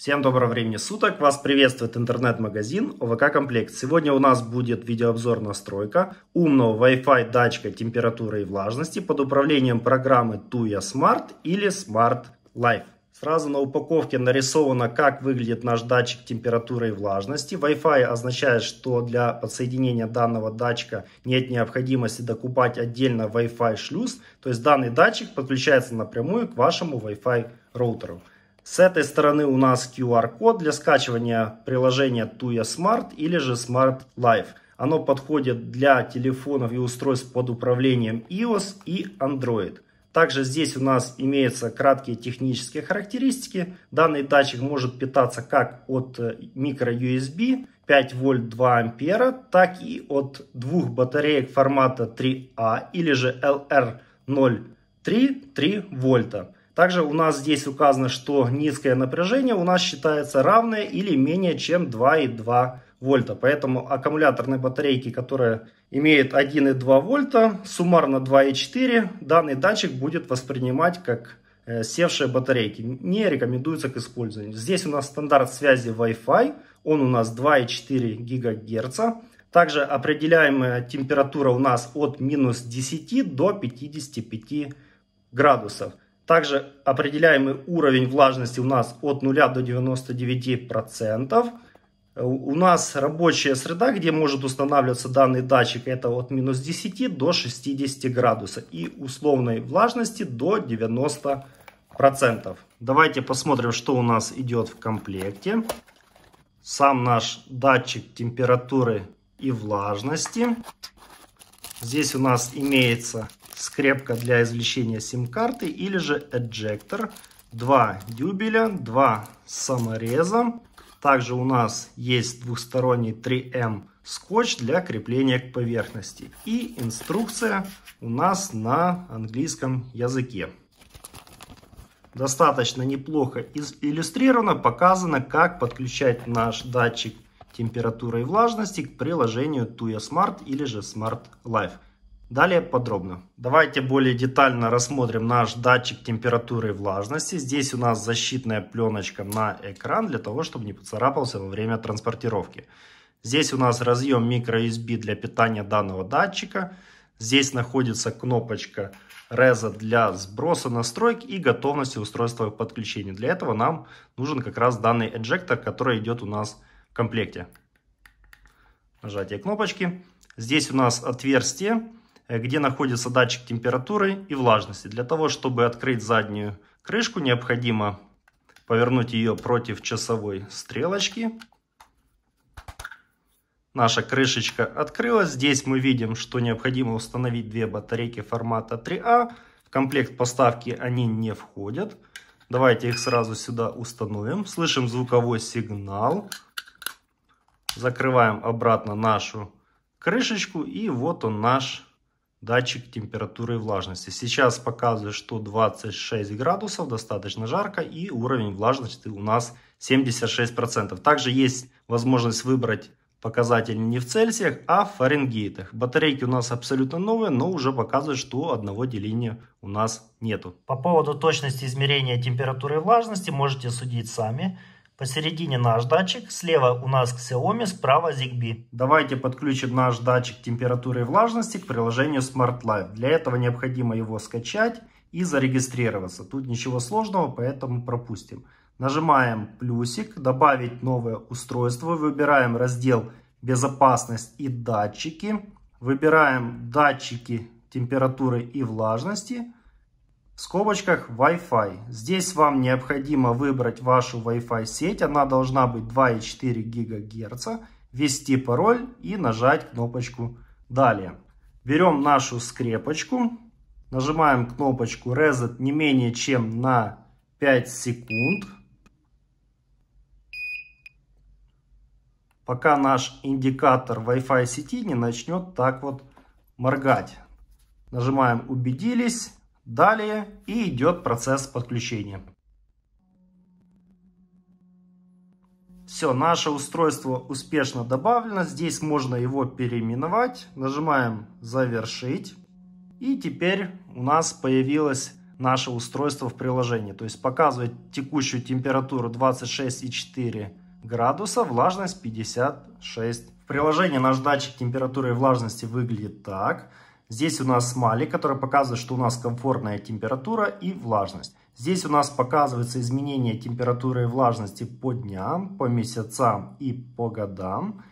Всем доброго времени суток, вас приветствует интернет-магазин ОВК Комплект. Сегодня у нас будет видеообзор настройка умного Wi-Fi датчика температуры и влажности под управлением программы Tuya Smart или Smart Life. Сразу на упаковке нарисовано, как выглядит наш датчик температуры и влажности. Wi-Fi означает, что для подсоединения данного датчика нет необходимости докупать отдельно Wi-Fi шлюз. То есть данный датчик подключается напрямую к вашему Wi-Fi роутеру. С этой стороны у нас QR-код для скачивания приложения Tuya Smart или же Smart Life. Оно подходит для телефонов и устройств под управлением iOS и Android. Также здесь у нас имеются краткие технические характеристики. Данный датчик может питаться как от microUSB э, 5 вольт 2 ампера, так и от двух батареек формата 3А или же LR03 3 вольта. Также у нас здесь указано, что низкое напряжение у нас считается равное или менее чем 2,2 вольта. Поэтому аккумуляторные батарейки, которые имеют 1,2 вольта, суммарно 2,4, данный датчик будет воспринимать как э, севшие батарейки. Не рекомендуется к использованию. Здесь у нас стандарт связи Wi-Fi, он у нас 2,4 гигагерца. Также определяемая температура у нас от минус 10 до 55 градусов. Также определяемый уровень влажности у нас от 0 до 99%. У нас рабочая среда, где может устанавливаться данный датчик, это от минус 10 до 60 градусов и условной влажности до 90%. Давайте посмотрим, что у нас идет в комплекте. Сам наш датчик температуры и влажности. Здесь у нас имеется скрепка для извлечения сим-карты или же эджектор, два дюбеля, два самореза. Также у нас есть двухсторонний 3М эм скотч для крепления к поверхности. И инструкция у нас на английском языке. Достаточно неплохо иллюстрировано, показано, как подключать наш датчик температуры и влажности к приложению Tuya Smart или же Smart Life. Далее подробно. Давайте более детально рассмотрим наш датчик температуры и влажности. Здесь у нас защитная пленочка на экран для того, чтобы не поцарапался во время транспортировки. Здесь у нас разъем microUSB для питания данного датчика. Здесь находится кнопочка реза для сброса настроек и готовности устройства к подключению. Для этого нам нужен как раз данный эджектор, который идет у нас в комплекте. Нажатие кнопочки. Здесь у нас отверстие Э, где находится датчик температуры и влажности. Для того, чтобы открыть заднюю крышку, необходимо повернуть ее против часовой стрелочки. Наша крышечка открылась. Здесь мы видим, что необходимо установить две батарейки формата 3А. В комплект поставки они не входят. Давайте их сразу сюда установим. Слышим звуковой сигнал. Закрываем обратно нашу крышечку. И вот он наш датчик температуры и влажности. Сейчас показывает, что 26 градусов, достаточно жарко, и уровень влажности у нас 76%. Также есть возможность выбрать показатель не в Цельсиях, а в Фаренгейтах. Батарейки у нас абсолютно новые, но уже показывают, что одного деления у нас нету. По поводу точности измерения температуры и влажности можете судить сами. Посередине наш датчик, слева у нас Xiaomi, справа Zigbee. Давайте подключим наш датчик температуры и влажности к приложению Smart Life. Для этого необходимо его скачать и зарегистрироваться. Тут ничего сложного, поэтому пропустим. Нажимаем плюсик, добавить новое устройство, выбираем раздел безопасность и датчики, выбираем датчики температуры и влажности, в скобочках Wi-Fi. Здесь вам необходимо выбрать вашу Wi-Fi сеть. Она должна быть 2,4 ГГц. Ввести пароль и нажать кнопочку «Далее». Берем нашу скрепочку, нажимаем кнопочку «Reset» не менее чем на 5 секунд. Пока наш индикатор Wi-Fi сети не начнет так вот моргать. Нажимаем «Убедились» Далее и идет процесс подключения. Все, наше устройство успешно добавлено. Здесь можно его переименовать. Нажимаем «Завершить». И теперь у нас появилось наше устройство в приложении. То есть показывает текущую температуру 26,4 градуса, влажность 56. В приложении наш датчик температуры и влажности выглядит так – Здесь у нас смайлик, который показывает, что у нас комфортная температура и влажность. Здесь у нас показывается изменение температуры и влажности по дням, по месяцам и по годам.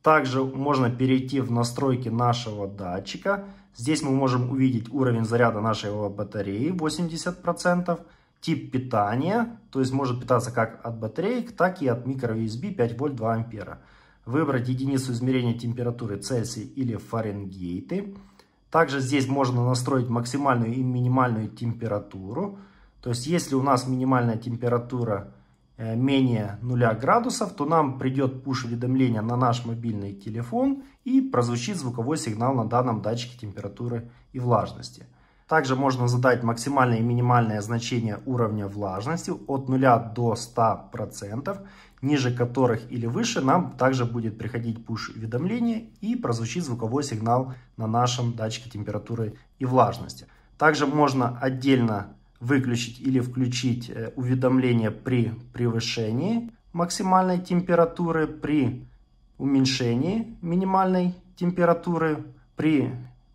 Также можно перейти в настройки нашего датчика. Здесь мы можем увидеть уровень заряда нашей батареи 80%, тип питания, то есть может питаться как от батареек, так и от microUSB 5 вольт 2 ампера. Выбрать единицу измерения температуры Цельсий или Фаренгейты. Также здесь можно настроить максимальную и минимальную температуру. То есть, если у нас минимальная температура э, менее 0 градусов, то нам придет пуш-уведомление на наш мобильный телефон и прозвучит звуковой сигнал на данном датчике температуры и влажности. Также можно задать максимальное и минимальное значение уровня влажности от 0 до 100% ниже которых или выше нам также будет приходить push-уведомление и прозвучит звуковой сигнал на нашем датчике температуры и влажности. Также можно отдельно выключить или включить э, уведомление при превышении максимальной температуры, при уменьшении минимальной температуры, при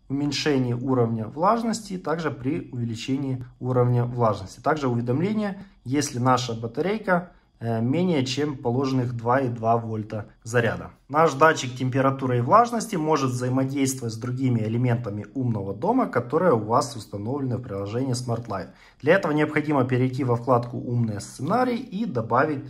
уменьшении уровня влажности, также при увеличении уровня влажности. Также уведомление, если наша батарейка Э, менее чем положенных 2,2 вольта заряда. Наш датчик температуры и влажности может взаимодействовать с другими элементами умного дома, которые у вас установлены в приложении Smart Life. Для этого необходимо перейти во вкладку «Умные сценарии» и добавить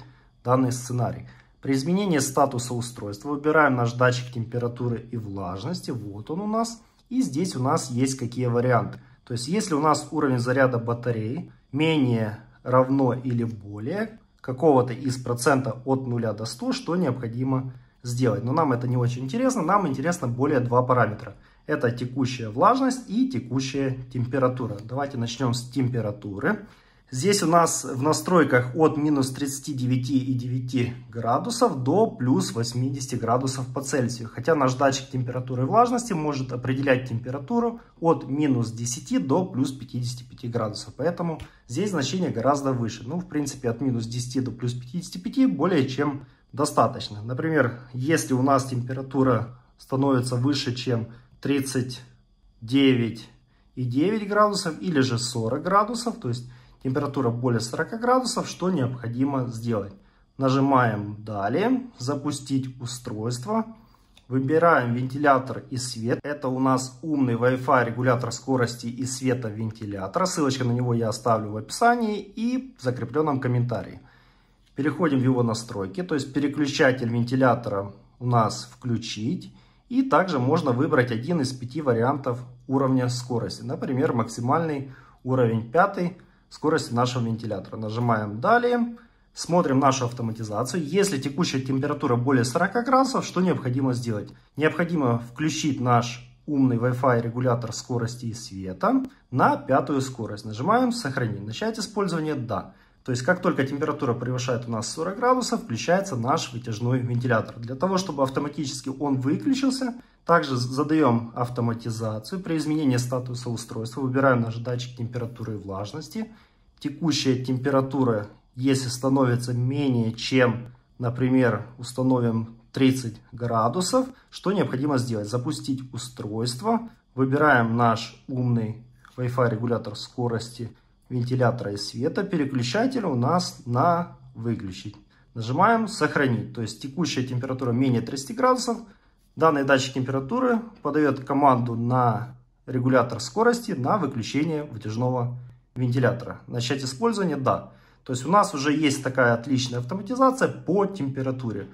данный сценарий. При изменении статуса устройства выбираем наш датчик температуры и влажности. Вот он у нас. И здесь у нас есть какие варианты. То есть если у нас уровень заряда батареи менее равно или более какого-то из процента от 0 до 100, что необходимо сделать. Но нам это не очень интересно, нам интересно более два параметра. Это текущая влажность и текущая температура. Давайте начнем с температуры. Здесь у нас в настройках от минус 39,9 градусов до плюс 80 градусов по Цельсию. Хотя наш датчик температуры и влажности может определять температуру от минус 10 до плюс 55 градусов. Поэтому здесь значение гораздо выше. Ну, в принципе, от минус 10 до плюс 55 более чем достаточно. Например, если у нас температура становится выше, чем 39,9 градусов или же 40 градусов, то есть температура более 40 градусов, что необходимо сделать. Нажимаем «Далее», «Запустить устройство», выбираем вентилятор и свет. Это у нас умный Wi-Fi регулятор скорости и света вентилятора. Ссылочка на него я оставлю в описании и в закрепленном комментарии. Переходим в его настройки, то есть переключатель вентилятора у нас «Включить». И также можно выбрать один из пяти вариантов уровня скорости. Например, максимальный уровень пятый скорость нашего вентилятора. Нажимаем «Далее». Смотрим нашу автоматизацию. Если текущая температура более 40 градусов, что необходимо сделать? Необходимо включить наш умный Wi-Fi регулятор скорости и света на пятую скорость. Нажимаем «Сохранить». Начать использование «Да». То есть, как только температура превышает у нас 40 градусов, включается наш вытяжной вентилятор. Для того, чтобы автоматически он выключился, также задаем автоматизацию. При изменении статуса устройства выбираем наш датчик температуры и влажности текущая температура, если становится менее чем, например, установим 30 градусов, что необходимо сделать? Запустить устройство, выбираем наш умный Wi-Fi регулятор скорости вентилятора и света, переключатель у нас на выключить. Нажимаем сохранить, то есть текущая температура менее 30 градусов. Данный датчик температуры подает команду на регулятор скорости на выключение вытяжного вентилятора. Начать использование, да. То есть у нас уже есть такая отличная автоматизация по температуре.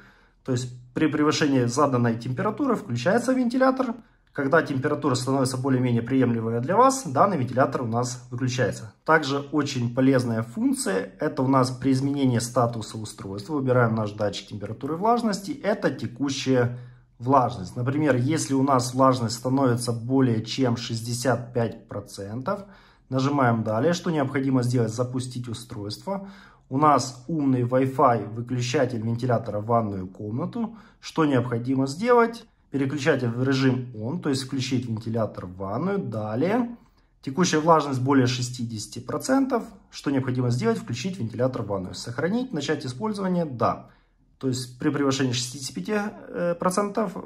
То есть при превышении заданной температуры включается вентилятор. Когда температура становится более-менее приемлемая для вас, данный вентилятор у нас выключается. Также очень полезная функция, это у нас при изменении статуса устройства, выбираем наш датчик температуры и влажности, это текущая влажность. Например, если у нас влажность становится более чем 65%, Нажимаем «Далее». Что необходимо сделать? Запустить устройство. У нас умный Wi-Fi, выключатель вентилятора в ванную комнату. Что необходимо сделать? Переключатель в режим «Он», то есть включить вентилятор в ванную. Далее. Текущая влажность более 60%. Что необходимо сделать? Включить вентилятор в ванную. Сохранить, начать использование. Да. То есть при превышении 65% э,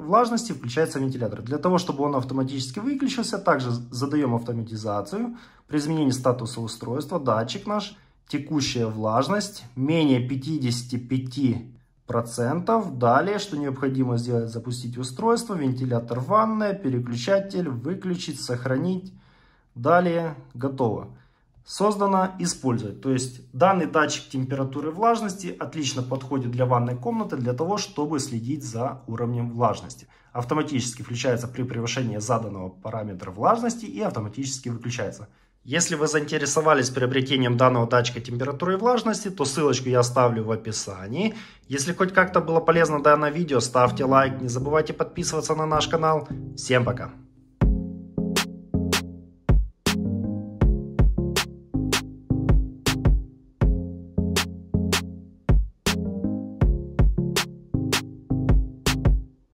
влажности включается вентилятор. Для того, чтобы он автоматически выключился, также задаем автоматизацию. При изменении статуса устройства датчик наш, текущая влажность, менее 55%. Далее, что необходимо сделать, запустить устройство, вентилятор ванная, переключатель, выключить, сохранить. Далее, готово создана использовать. То есть данный датчик температуры и влажности отлично подходит для ванной комнаты для того, чтобы следить за уровнем влажности. Автоматически включается при превышении заданного параметра влажности и автоматически выключается. Если вы заинтересовались приобретением данного датчика температуры и влажности, то ссылочку я оставлю в описании. Если хоть как-то было полезно данное видео, ставьте лайк, не забывайте подписываться на наш канал. Всем пока!